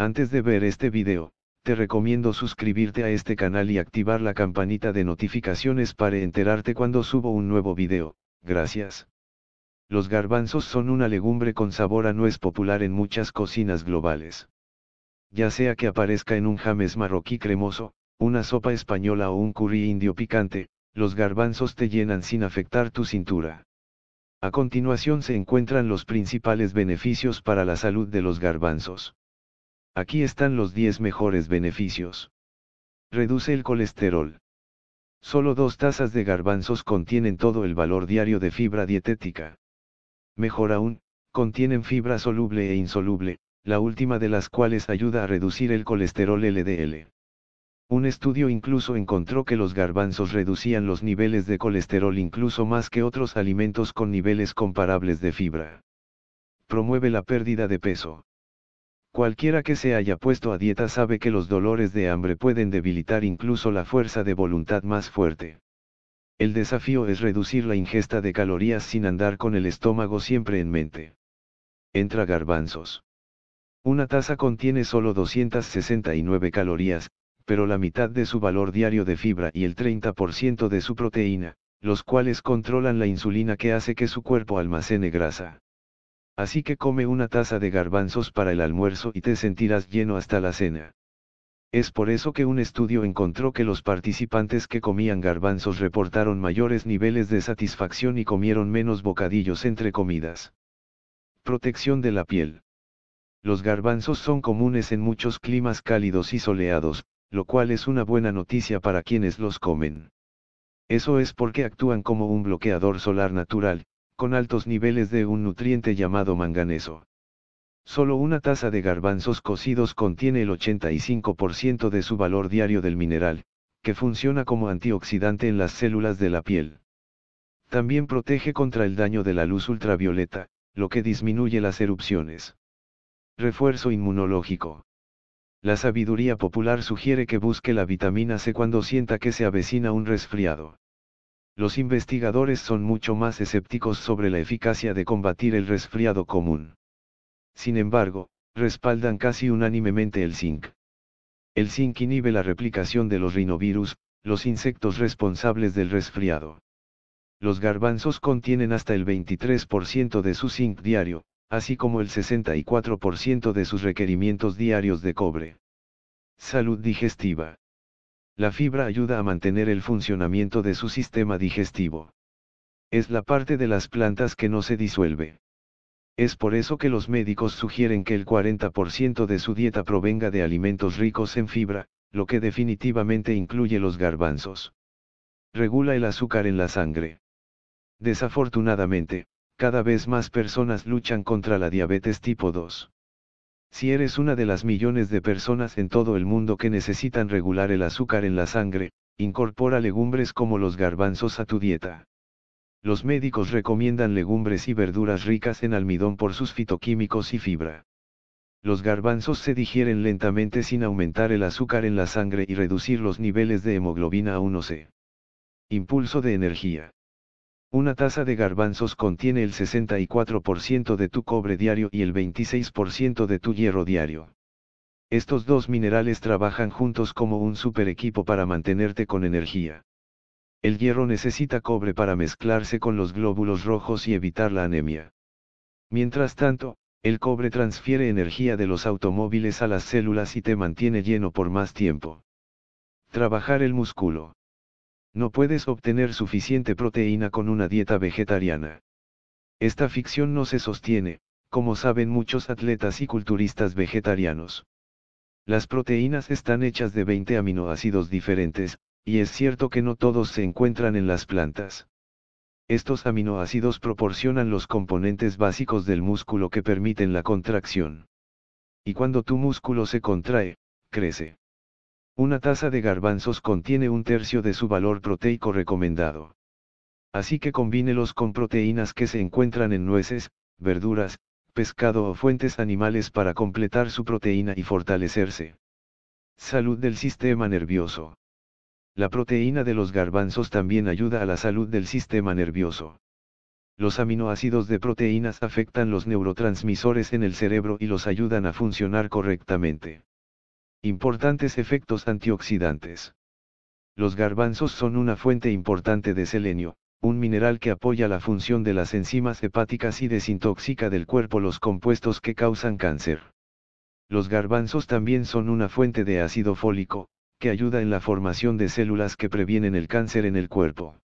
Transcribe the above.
Antes de ver este video, te recomiendo suscribirte a este canal y activar la campanita de notificaciones para enterarte cuando subo un nuevo video, gracias. Los garbanzos son una legumbre con sabor a nuez popular en muchas cocinas globales. Ya sea que aparezca en un james marroquí cremoso, una sopa española o un curry indio picante, los garbanzos te llenan sin afectar tu cintura. A continuación se encuentran los principales beneficios para la salud de los garbanzos. Aquí están los 10 mejores beneficios. Reduce el colesterol. Solo dos tazas de garbanzos contienen todo el valor diario de fibra dietética. Mejor aún, contienen fibra soluble e insoluble, la última de las cuales ayuda a reducir el colesterol LDL. Un estudio incluso encontró que los garbanzos reducían los niveles de colesterol incluso más que otros alimentos con niveles comparables de fibra. Promueve la pérdida de peso. Cualquiera que se haya puesto a dieta sabe que los dolores de hambre pueden debilitar incluso la fuerza de voluntad más fuerte. El desafío es reducir la ingesta de calorías sin andar con el estómago siempre en mente. Entra garbanzos. Una taza contiene solo 269 calorías, pero la mitad de su valor diario de fibra y el 30% de su proteína, los cuales controlan la insulina que hace que su cuerpo almacene grasa. Así que come una taza de garbanzos para el almuerzo y te sentirás lleno hasta la cena. Es por eso que un estudio encontró que los participantes que comían garbanzos reportaron mayores niveles de satisfacción y comieron menos bocadillos entre comidas. Protección de la piel. Los garbanzos son comunes en muchos climas cálidos y soleados, lo cual es una buena noticia para quienes los comen. Eso es porque actúan como un bloqueador solar natural, con altos niveles de un nutriente llamado manganeso. Solo una taza de garbanzos cocidos contiene el 85% de su valor diario del mineral, que funciona como antioxidante en las células de la piel. También protege contra el daño de la luz ultravioleta, lo que disminuye las erupciones. Refuerzo inmunológico. La sabiduría popular sugiere que busque la vitamina C cuando sienta que se avecina un resfriado los investigadores son mucho más escépticos sobre la eficacia de combatir el resfriado común. Sin embargo, respaldan casi unánimemente el zinc. El zinc inhibe la replicación de los rinovirus, los insectos responsables del resfriado. Los garbanzos contienen hasta el 23% de su zinc diario, así como el 64% de sus requerimientos diarios de cobre. Salud digestiva. La fibra ayuda a mantener el funcionamiento de su sistema digestivo. Es la parte de las plantas que no se disuelve. Es por eso que los médicos sugieren que el 40% de su dieta provenga de alimentos ricos en fibra, lo que definitivamente incluye los garbanzos. Regula el azúcar en la sangre. Desafortunadamente, cada vez más personas luchan contra la diabetes tipo 2. Si eres una de las millones de personas en todo el mundo que necesitan regular el azúcar en la sangre, incorpora legumbres como los garbanzos a tu dieta. Los médicos recomiendan legumbres y verduras ricas en almidón por sus fitoquímicos y fibra. Los garbanzos se digieren lentamente sin aumentar el azúcar en la sangre y reducir los niveles de hemoglobina a 1C. Impulso de energía. Una taza de garbanzos contiene el 64% de tu cobre diario y el 26% de tu hierro diario. Estos dos minerales trabajan juntos como un super equipo para mantenerte con energía. El hierro necesita cobre para mezclarse con los glóbulos rojos y evitar la anemia. Mientras tanto, el cobre transfiere energía de los automóviles a las células y te mantiene lleno por más tiempo. Trabajar el músculo. No puedes obtener suficiente proteína con una dieta vegetariana. Esta ficción no se sostiene, como saben muchos atletas y culturistas vegetarianos. Las proteínas están hechas de 20 aminoácidos diferentes, y es cierto que no todos se encuentran en las plantas. Estos aminoácidos proporcionan los componentes básicos del músculo que permiten la contracción. Y cuando tu músculo se contrae, crece. Una taza de garbanzos contiene un tercio de su valor proteico recomendado. Así que combínelos con proteínas que se encuentran en nueces, verduras, pescado o fuentes animales para completar su proteína y fortalecerse. Salud del sistema nervioso. La proteína de los garbanzos también ayuda a la salud del sistema nervioso. Los aminoácidos de proteínas afectan los neurotransmisores en el cerebro y los ayudan a funcionar correctamente. Importantes efectos antioxidantes. Los garbanzos son una fuente importante de selenio, un mineral que apoya la función de las enzimas hepáticas y desintoxica del cuerpo los compuestos que causan cáncer. Los garbanzos también son una fuente de ácido fólico, que ayuda en la formación de células que previenen el cáncer en el cuerpo.